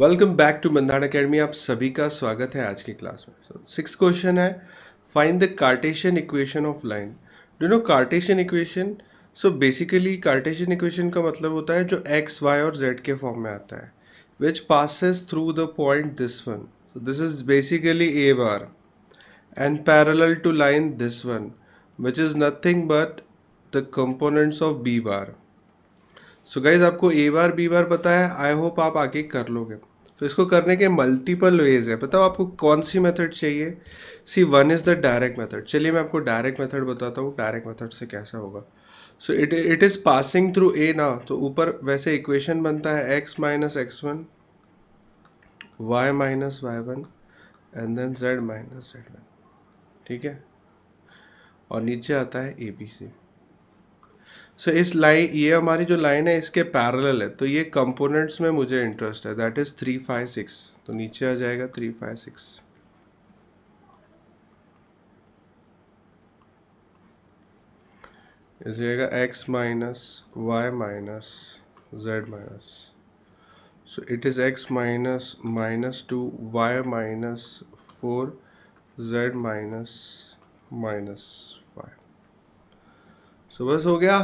Welcome back to Mandan Academy आप सभी का स्वागत है आज की क्लास में सिक्स so, क्वेश्चन है find the Cartesian equation of line do know Cartesian equation so basically Cartesian equation का मतलब होता है जो एक्स वाई और जेड के फॉर्म में आता है which passes through the point this one this is basically A bar and parallel to line this one which is nothing but the components of B bar so so guys आपको A bar B bar पता है आई hope आप आगे कर लोगे तो इसको करने के मल्टीपल वेज है बताओ आपको कौन सी मेथड चाहिए see one is the direct method चलिए मैं आपको डायरेक्ट मेथड बताता हूँ डायरेक्ट मेथड से कैसा होगा so it it is passing through A ना तो ऊपर वैसे इक्वेशन बनता है X minus X one Y minus Y one and then Z minus Z one ठीक है और नीचे आता है ए बी सी सो इस लाइन ये हमारी जो लाइन है इसके पैरेलल है तो ये कंपोनेंट्स में मुझे इंटरेस्ट है that is three five six तो नीचे आ जाएगा थ्री फाइव सिक्स जाएगा X minus Y minus Z minus so it is X minus minus two Y minus four Z minus minus five so बस हो गया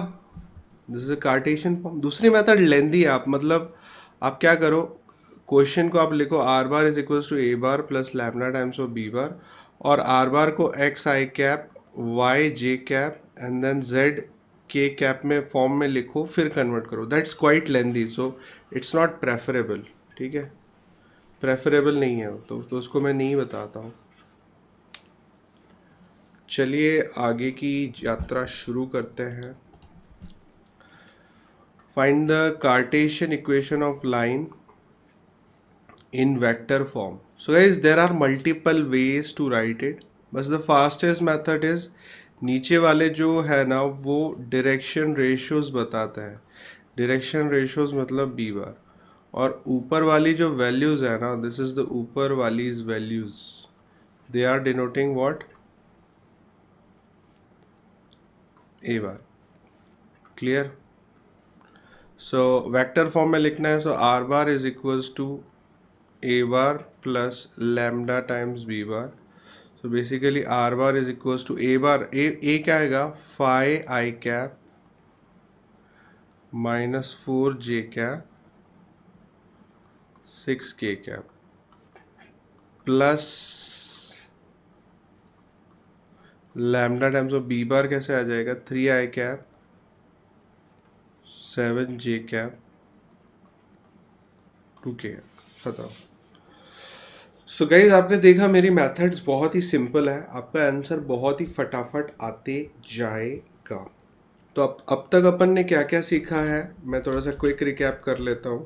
दिस इज कार्टेशियन फॉर्म दूसरी method lengthy आप मतलब आप क्या करो क्वेश्चन को आप लिखो R bar is equals to A bar plus lambda times of B बार और आर बार को X I cap Y J cap and then Z K cap में फॉर्म में लिखो फिर कन्वर्ट करो that's quite lengthy so it's not preferable ठीक है preferable नहीं है तो, तो उसको मैं नहीं बताता हूँ चलिए आगे की यात्रा शुरू करते हैं find the Cartesian equation of line in vector form so guys there are multiple ways to write it बस the fastest method is नीचे वाले जो है ना वो direction ratios बताता है direction ratios मतलब b बार और ऊपर वाली जो values है ना this is the ऊपर वाली is values they are denoting what a bar clear so vector form में लिखना है so R bar is equals to A bar plus lambda times B bar so basically R bar is equals to A bar A A क्या आएगा five I cap minus four J cap six K cap plus lambda times of B bar कैसे आ जाएगा three I cap seven J cap two K सत्रह so guys आपने देखा मेरी methods बहुत ही सिंपल है आपका आंसर बहुत ही फटाफट आते जाएगा तो अब अब तक अपन ने क्या क्या सीखा है मैं थोड़ा सा क्विक रिकैप कर लेता हूँ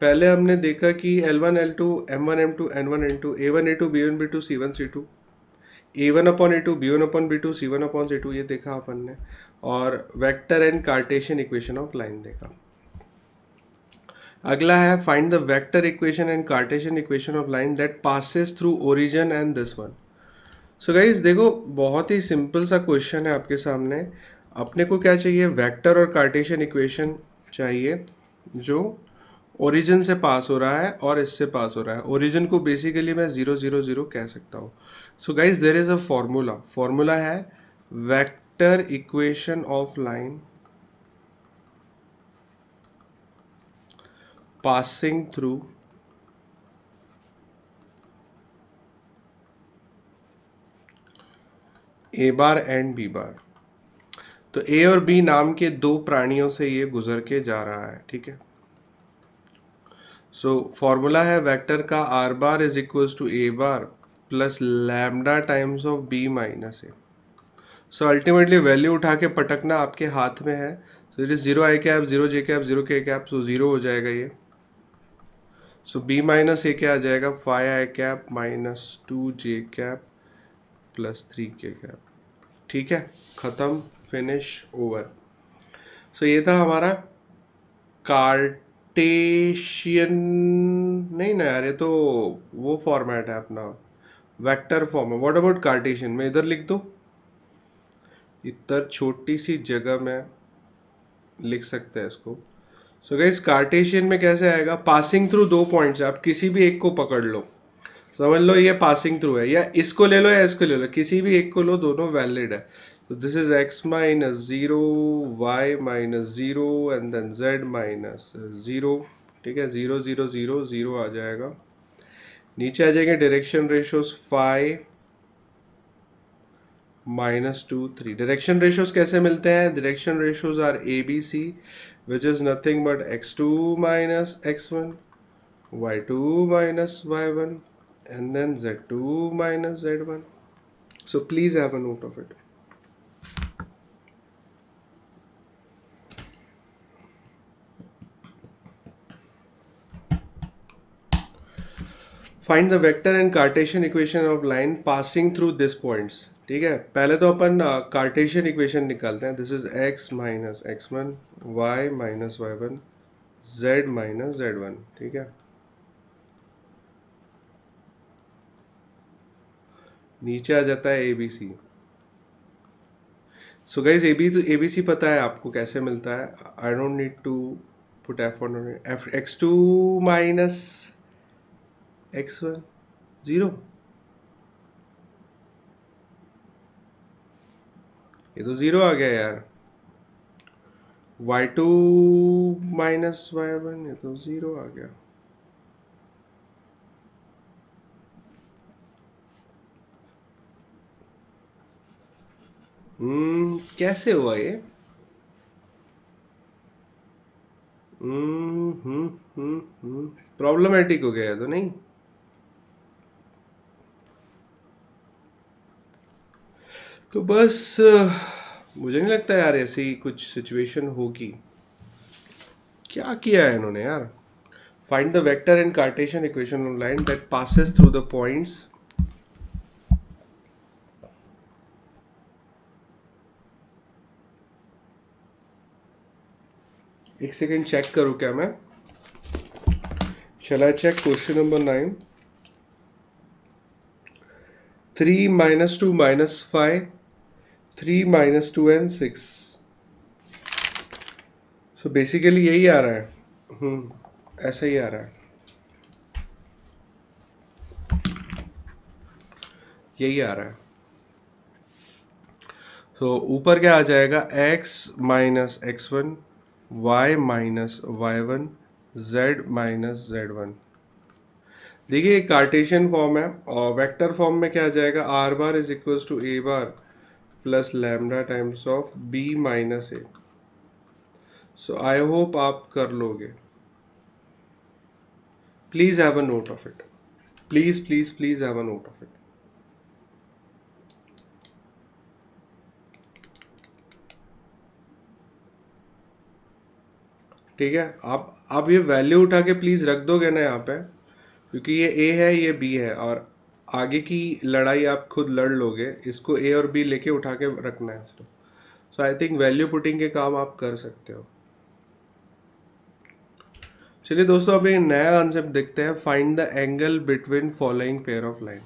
पहले हमने देखा कि L1, L2, M1, M2, N1, N2, A1, A2, B1, B2, C1, C2 A one upon A two B one upon B two C one upon C two ये देखा अपन ने और vector and Cartesian equation of line देखा अगला है find the vector equation and Cartesian equation of line that passes through origin and this one so guys देखो बहुत ही सिंपल सा क्वेश्चन है आपके सामने अपने को क्या चाहिए वेक्टर और कार्टेशियन इक्वेशन चाहिए जो ओरिजिन से पास हो रहा है और इससे पास हो रहा है ओरिजिन को बेसिकली मैं ज़ीरो ज़ीरो ज़ीरो कह सकता हूँ so guys there is a formula formula है vector equation of line passing through A bar and B bar तो ए और बी नाम के दो प्राणियों से ये गुजर के जा रहा है ठीक है सो so, फॉर्मूला है वेक्टर का R bar is equal to A bar plus lambda times of B minus A so ultimately value उठा के पटकना आपके हाथ में है so it is zero I cap zero J cap zero K cap so zero हो जाएगा ये सो बी माइनस ए क्या आ जाएगा five I cap minus two J cap plus three K cap ठीक है ख़त्म फिनिश ओवर सो ये था हमारा कार्टेशियन नहीं ना यार ये तो वो फॉर्मेट है अपना वेक्टर फॉर्म है व्हाट अबाउट कार्टेशियन मैं इधर लिख दूँ इतर छोटी सी जगह में लिख सकते हैं इसको सो so गाइस कार्टेशियन में कैसे आएगा पासिंग थ्रू दो पॉइंट्स आप किसी भी एक को पकड़ लो समझ लो ये पासिंग थ्रू है या इसको ले लो या इसको ले लो किसी भी एक को लो दोनों वैलिड है तो this is X minus zero Y minus zero and then Z minus zero ठीक है ज़ीरो ज़ीरो ज़ीरो ज़ीरो आ जाएगा नीचे आ जाएंगे direction ratios five minus two three direction ratios कैसे मिलते हैं direction ratios are A B C which is nothing but X two minus X one Y two minus Y one and then Z two minus Z one so please have a note of it find the vector and Cartesian equation of line passing through this points ठीक है पहले तो अपन Cartesian equation निकालते हैं this is X minus X one Y minus Y one Z minus Z one ठीक है नीचे आ जाता है A B C so guys A B तो ए बी सी पता है आपको कैसे मिलता है I don't need to put F on X two minus X one zero ये तो ज़ीरो आ गया यार Y two minus Y one ये तो ज़ीरो आ गया हम्म कैसे हुआ ये हम्म हम्म हम्म प्रॉब्लमेटिक हो गया तो नहीं तो बस मुझे नहीं लगता यार ऐसी कुछ सिचुएशन होगी क्या किया है इन्होंने यार find the vector and Cartesian equation on line that passes through the points एक सेकेंड चेक करूँ क्या मैं चला check question number nine three minus two minus five three minus two and six so basically यही आ रहा है हम्म। ऐसा ही आ रहा है यही आ रहा है सो ऊपर क्या आ जाएगा x minus X one Y minus Y one Z minus Z one देखिए कार्टेशियन फॉर्म है और वेक्टर फॉर्म में क्या आ जाएगा r bar is equals to A bar plus lambda times of B minus A so I hope आप कर लोगे please have a note of it please please please have a note of it ठीक है आप आप ये value उठा के प्लीज़ रख दोगे ना यहाँ पे क्योंकि ये ए है ये बी है और आगे की लड़ाई आप खुद लड़ लोगे इसको ए और बी लेके उठा के रखना है सिर्फ so I think value putting के काम आप कर सकते हो चलिए दोस्तों अब एक नया कॉन्सेप्ट देखते हैं find the angle between following pair of line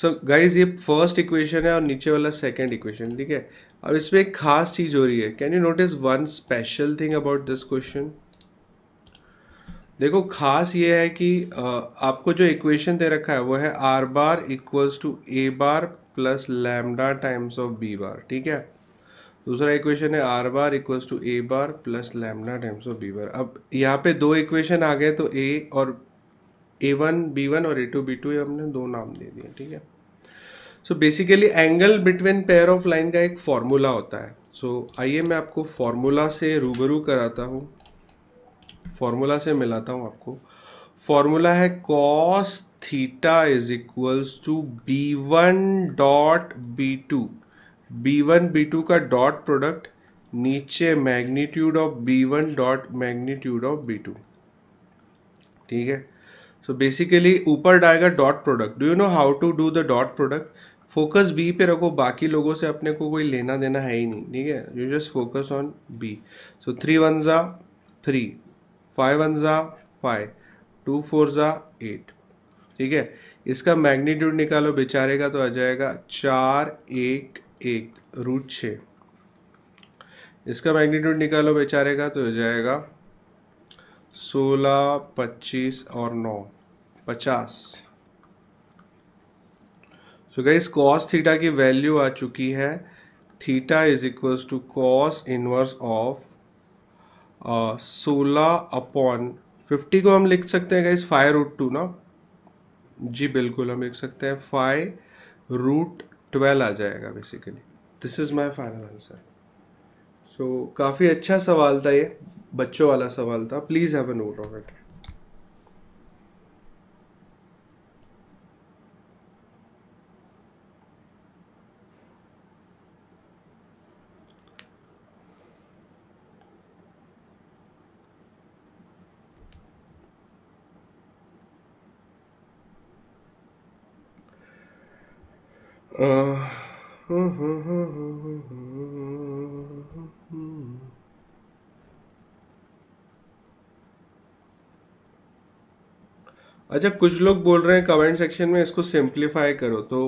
so guys ये फर्स्ट इक्वेशन है और नीचे वाला सेकेंड इक्वेशन ठीक है अब इसमें एक खास चीज़ हो रही है can you notice one special thing about this question देखो खास ये है कि आपको जो इक्वेशन दे रखा है वो है R bar equals to A bar plus lambda times of B bar ठीक है दूसरा इक्वेशन है R bar equals to A bar plus lambda times of B bar अब यहाँ पे दो इक्वेशन आ गए तो ए और ए वन बी वन और ए टू बी टू हमने दो नाम दे दिए ठीक है so basically angle between pair of line का एक फॉर्मूला होता है सो so, आइए मैं आपको फॉर्मूला से रूबरू कराता हूँ फॉर्मूला से मिलाता हूँ आपको फॉर्मूला है cos theta is equals to B one dot B two B one B two का डॉट प्रोडक्ट नीचे magnitude of B one dot magnitude of B two ठीक है सो बेसिकली ऊपर डाएगा dot product do you know how to do the dot product focus B पे रखो बाकी लोगों से अपने को कोई लेना देना है ही नहीं ठीक है you just focus on B so three one ज़ा थ्री फाइव वन ज़ा फाइव टू फोर ज़ा एट ठीक है इसका मैग्नीट्यूड निकालो बेचारे का तो आ जाएगा चार एक एक रूट छ इसका मैग्नीट्यूड निकालो बेचारे का तो आ जाएगा सोलह पच्चीस और नौ पचास सो गई कॉस थीटा की वैल्यू आ चुकी है theta is equals to cos inverse of सोलह अपॉन फिफ्टी को हम लिख सकते हैं गाइज फाइव रूट टू ना जी बिल्कुल हम लिख सकते हैं फाइव रूट ट्वेल्व आ जाएगा basically this is my final answer so काफ़ी अच्छा सवाल था ये बच्चों वाला सवाल था please have a note of it Uh, अच्छा कुछ लोग बोल रहे हैं कमेंट सेक्शन में इसको सिंप्लीफाई करो तो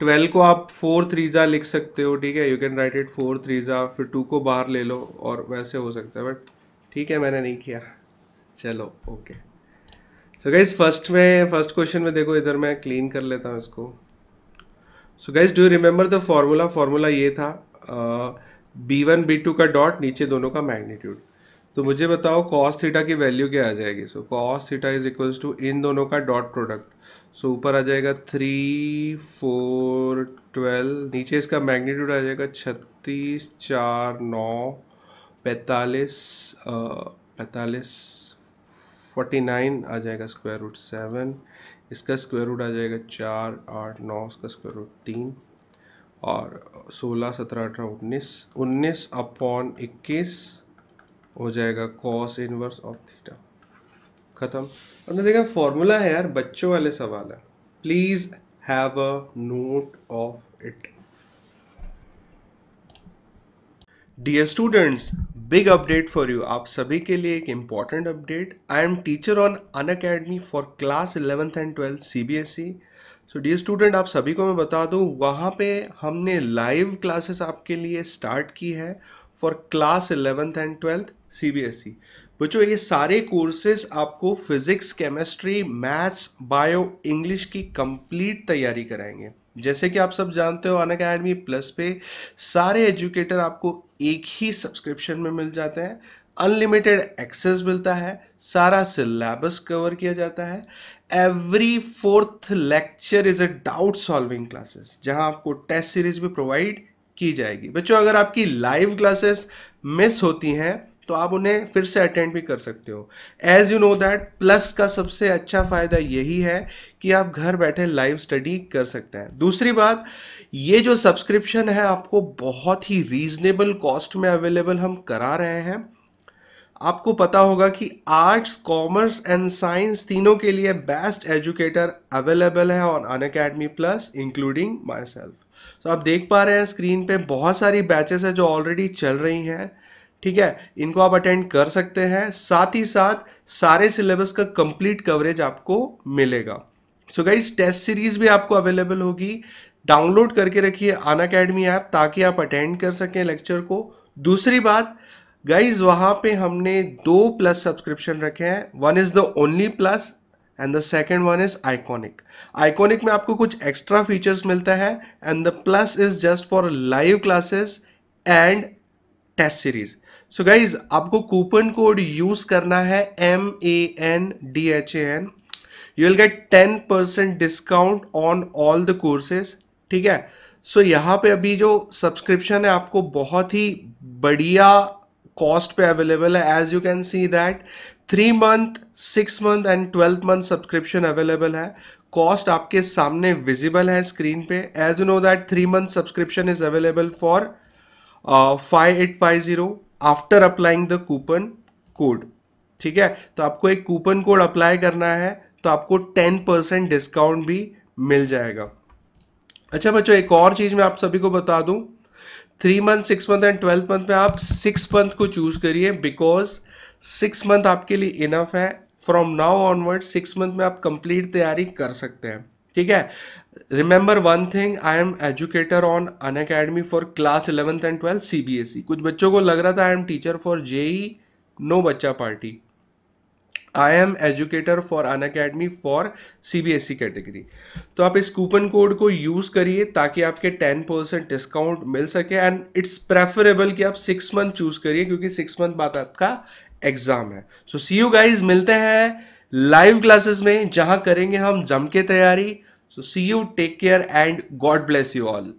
ट्वेल्व को आप फोर थ्रीज़ा लिख सकते हो ठीक है you can write it four थ्रीज़ा फिर टू को बाहर ले लो और वैसे हो सकता है बट ठीक है मैंने नहीं किया चलो ओके सो गाइज फर्स्ट में फर्स्ट क्वेश्चन में देखो इधर मैं क्लीन कर लेता हूँ इसको so guys do remember the formula formula ये था बी वन बी टू का डॉट नीचे दोनों का मैग्नीट्यूड तो मुझे बताओ कॉस थीटा की वैल्यू क्या आ जाएगी so cos theta is equals to इन दोनों का डॉट प्रोडक्ट सो ऊपर आ जाएगा थ्री फोर ट्वेल्व नीचे इसका मैग्नीट्यूड आ जाएगा छत्तीस चार नौ पैंतालीस पैंतालीस फोर्टी नाइन आ जाएगा स्क्वायर रूट सेवन इसका स्क्वायर रूट आ जाएगा चार आठ नौ इसका स्क्वायर रूट तीन और सोलह सत्रह अठारह उन्नीस उन्नीस अपॉन इक्कीस हो जाएगा कॉस इनवर्स ऑफ थीटा ख़त्म हमने देखा फॉर्मूला है यार बच्चों वाले सवाल है please have a note of it dear students big update for you आप सभी के लिए एक important update I am teacher on Unacademy for class eleventh and twelfth C B S E so dear student आप सभी को मैं बता दूँ वहाँ पे हमने लाइव क्लासेस आपके लिए स्टार्ट की है for class eleventh and twelfth C B S E बच्चों ये सारे कोर्सेज आपको physics chemistry maths bio English की कंप्लीट तैयारी कराएंगे जैसे कि आप सब जानते हो अन अकेडमी प्लस पे सारे एजुकेटर आपको एक ही सब्सक्रिप्शन में मिल जाते हैं अनलिमिटेड एक्सेस मिलता है सारा सिलेबस कवर किया जाता है every fourth lecture is a doubt solving classes जहां आपको टेस्ट सीरीज भी प्रोवाइड की जाएगी बच्चों अगर आपकी लाइव क्लासेस मिस होती हैं तो आप उन्हें फिर से अटेंड भी कर सकते हो as you know that plus का सबसे अच्छा फ़ायदा यही है कि आप घर बैठे लाइव स्टडी कर सकते हैं दूसरी बात ये जो सब्सक्रिप्शन है आपको बहुत ही रीजनेबल कॉस्ट में अवेलेबल हम करा रहे हैं आपको पता होगा कि आर्ट्स कॉमर्स एंड साइंस तीनों के लिए बेस्ट एजुकेटर अवेलेबल है on Unacademy plus including myself तो आप देख पा रहे हैं स्क्रीन पे बहुत सारी बैचेस है जो ऑलरेडी चल रही हैं ठीक है इनको आप अटेंड कर सकते हैं साथ ही साथ सारे सिलेबस का कंप्लीट कवरेज आपको मिलेगा सो गाइज टेस्ट सीरीज भी आपको अवेलेबल होगी डाउनलोड करके रखिए अन अकेडमी ऐप ताकि आप अटेंड कर सकें लेक्चर को दूसरी बात गाइज वहां पे हमने दो प्लस सब्सक्रिप्शन रखे हैं one is the only plus and the second one is iconic iconic में आपको कुछ एक्स्ट्रा फीचर्स मिलता है and the plus is just for live classes and test series so guys आपको कूपन कोड यूज करना है M A N D H A N you will get ten percent discount on all the courses ठीक है so so, यहाँ पे अभी जो subscription है आपको बहुत ही बढ़िया कॉस्ट पे अवेलेबल है as you can see that three month six month and twelfth month subscription available है कॉस्ट आपके सामने विजिबल है स्क्रीन पे as you know that three month subscription is available for five eight five zero after applying the coupon code ठीक है तो आपको एक कूपन कोड अप्लाई करना है तो आपको टेन परसेंट डिस्काउंट भी मिल जाएगा अच्छा बच्चों एक और चीज़ मैं आप सभी को बता दूं three month six month and twelfth month में आप सिक्स मंथ को चूज़ करिए बिकॉज सिक्स मंथ आपके लिए इनफ है from now onward six month में आप कंप्लीट तैयारी कर सकते हैं ठीक है remember one thing I am educator on Unacademy for class eleventh and twelfth C B S E कुछ बच्चों को लग रहा था I am teacher for JEE no बच्चा party I am educator for Unacademy for C B S E category तो आप इस कूपन कोड को यूज़ करिए ताकि आपके टेन परसेंट डिस्काउंट मिल सके एंड इट्स प्रेफरेबल कि आप सिक्स मंथ चूज़ करिए क्योंकि सिक्स मंथ बाद आपका एग्ज़ाम है सो सी यू गाइज मिलते हैं लाइव क्लासेस में जहां करेंगे हम जम के तैयारी So see you, take care and God bless you all.